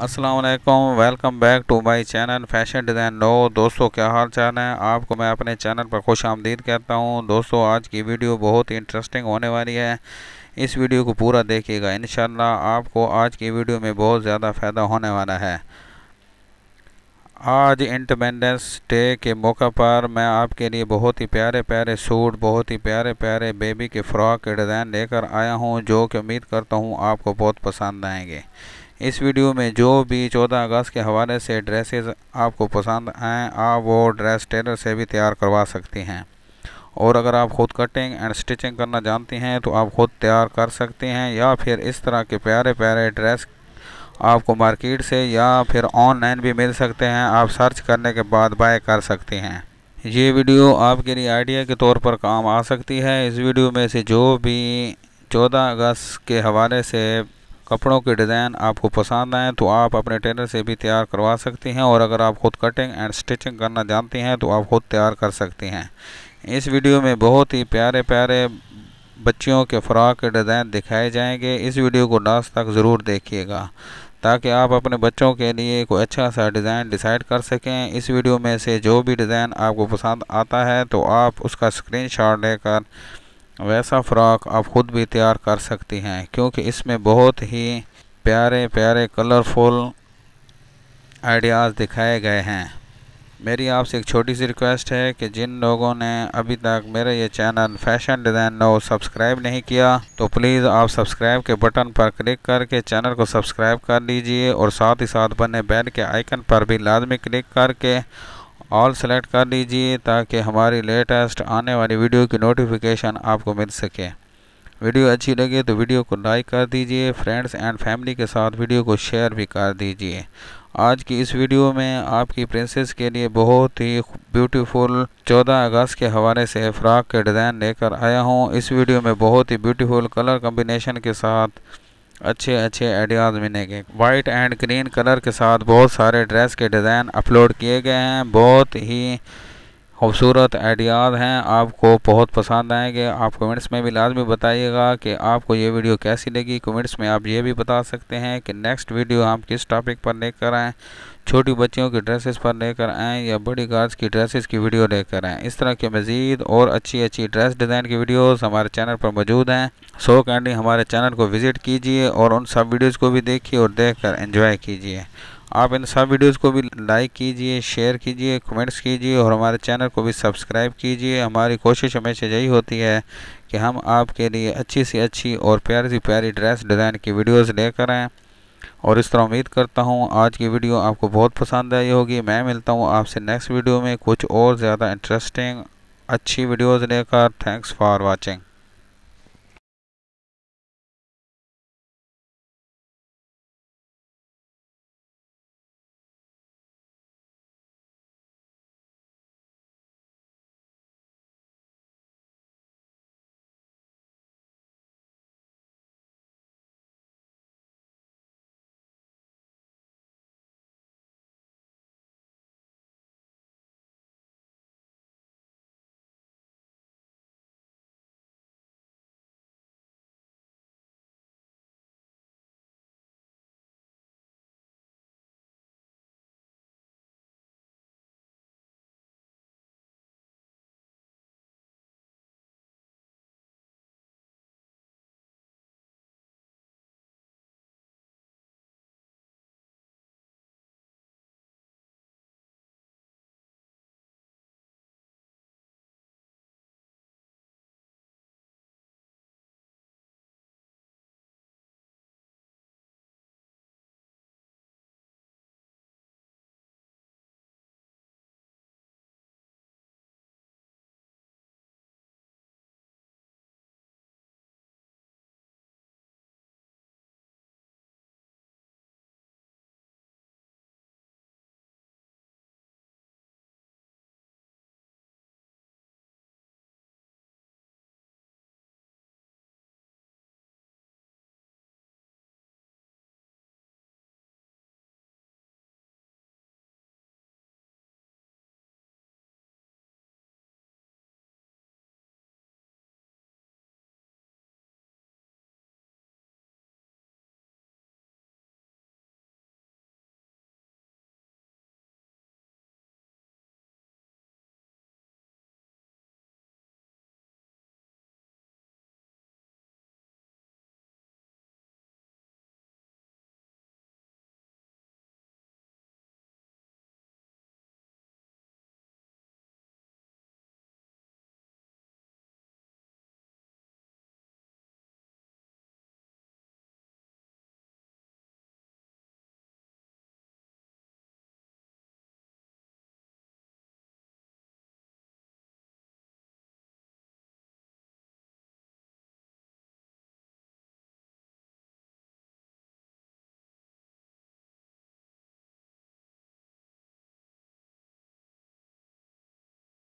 अस्सलाम वालेकुम welcome back to my channel fashion design नो दोस्तों क्या हाल चाल है आपको मैं अपने चैनल पर खुश आमदीद कहता हूँ दोस्तों आज की वीडियो बहुत ही इंटरेस्टिंग होने वाली है इस वीडियो को पूरा देखिएगा इन आपको आज की वीडियो में बहुत ज़्यादा फ़ायदा होने वाला है आज इंडिपेंडेंस डे के मौके पर मैं आपके लिए बहुत ही प्यारे प्यारे सूट बहुत ही प्यारे प्यारे बेबी के फ़्रॉक के डिज़ाइन लेकर आया हूँ जो कि उम्मीद करता हूँ आपको बहुत पसंद आएंगे इस वीडियो में जो भी 14 अगस्त के हवाले से ड्रेसेस आपको पसंद आएँ आप वो ड्रेस टेलर से भी तैयार करवा सकती हैं और अगर आप ख़ुद कटिंग एंड स्टिचिंग करना जानती हैं तो आप ख़ुद तैयार कर सकती हैं या फिर इस तरह के प्यारे प्यारे ड्रेस आपको मार्केट से या फिर ऑनलाइन भी मिल सकते हैं आप सर्च करने के बाद बाय कर सकती हैं ये वीडियो आपके लिए आइडिया के तौर पर काम आ सकती है इस वीडियो में से जो भी 14 अगस्त के हवाले से कपड़ों के डिज़ाइन आपको पसंद आएँ तो आप अपने टेलर से भी तैयार करवा सकती हैं और अगर आप खुद कटिंग एंड स्टिचिंग करना जानती हैं तो आप खुद तैयार कर सकती हैं इस वीडियो में बहुत ही प्यारे प्यारे बच्चियों के फ़्राक के डिज़ाइन दिखाए जाएंगे इस वीडियो को लास्ट तक ज़रूर देखिएगा ताकि आप अपने बच्चों के लिए कोई अच्छा सा डिज़ाइन डिसाइड कर सकें इस वीडियो में से जो भी डिज़ाइन आपको पसंद आता है तो आप उसका स्क्रीनशॉट लेकर वैसा फ्रॉक आप ख़ुद भी तैयार कर सकती हैं क्योंकि इसमें बहुत ही प्यारे प्यारे कलरफुल आइडियाज़ दिखाए गए हैं मेरी आपसे एक छोटी सी रिक्वेस्ट है कि जिन लोगों ने अभी तक मेरे ये चैनल फैशन डिज़ाइन नो सब्सक्राइब नहीं किया तो प्लीज़ आप सब्सक्राइब के बटन पर क्लिक करके चैनल को सब्सक्राइब कर लीजिए और साथ ही साथ बने बेल के आइकन पर भी लाजमी क्लिक करके ऑल सेलेक्ट कर लीजिए ताकि हमारी लेटेस्ट आने वाली वीडियो की नोटिफिकेशन आपको मिल सके वीडियो अच्छी लगे तो वीडियो को लाइक कर दीजिए फ्रेंड्स एंड फैमिली के साथ वीडियो को शेयर भी कर दीजिए आज की इस वीडियो में आपकी प्रिंसेस के लिए बहुत ही ब्यूटीफुल 14 अगस्त के हवाले से फ्रॉक के डिज़ाइन लेकर आया हूँ इस वीडियो में बहुत ही ब्यूटीफुल कलर कम्बिनेशन के साथ अच्छे अच्छे आइडियाज़ मिलेंगे वाइट एंड ग्रीन कलर के साथ बहुत सारे ड्रेस के डिज़ाइन अपलोड किए गए हैं बहुत ही खूबसूरत आइडियाज़ हैं आपको बहुत पसंद आएंगे आप कमेंट्स में भी लाजमी बताइएगा कि आपको ये वीडियो कैसी लगी कमेंट्स में आप ये भी बता सकते हैं कि नेक्स्ट वीडियो हम किस टॉपिक पर लेकर आएँ छोटी बच्चियों की ड्रेसेस पर लेकर आएँ या बड़ी गार्ड्स की ड्रेसेस की वीडियो लेकर आएँ इस तरह के मज़ीद और अच्छी अच्छी ड्रेस डिज़ाइन की वीडियोस हमारे चैनल पर मौजूद हैं सो कैंडली हमारे चैनल को विज़िट कीजिए और उन सब वीडियोज़ को भी देखिए और देख कर कीजिए आप इन सब वीडियोज़ को भी लाइक कीजिए शेयर कीजिए कमेंट्स कीजिए और हमारे चैनल को भी सब्सक्राइब कीजिए हमारी कोशिश हमेशा यही होती है कि हम आपके लिए अच्छी से अच्छी और प्यारी से प्यारी ड्रेस डिज़ाइन की वीडियोज़ लेकर आएँ और इस तरह उम्मीद करता हूँ आज की वीडियो आपको बहुत पसंद आई होगी मैं मिलता हूँ आपसे नेक्स्ट वीडियो में कुछ और ज़्यादा इंटरेस्टिंग अच्छी वीडियोज़ लेकर थैंक्स फॉर वॉचिंग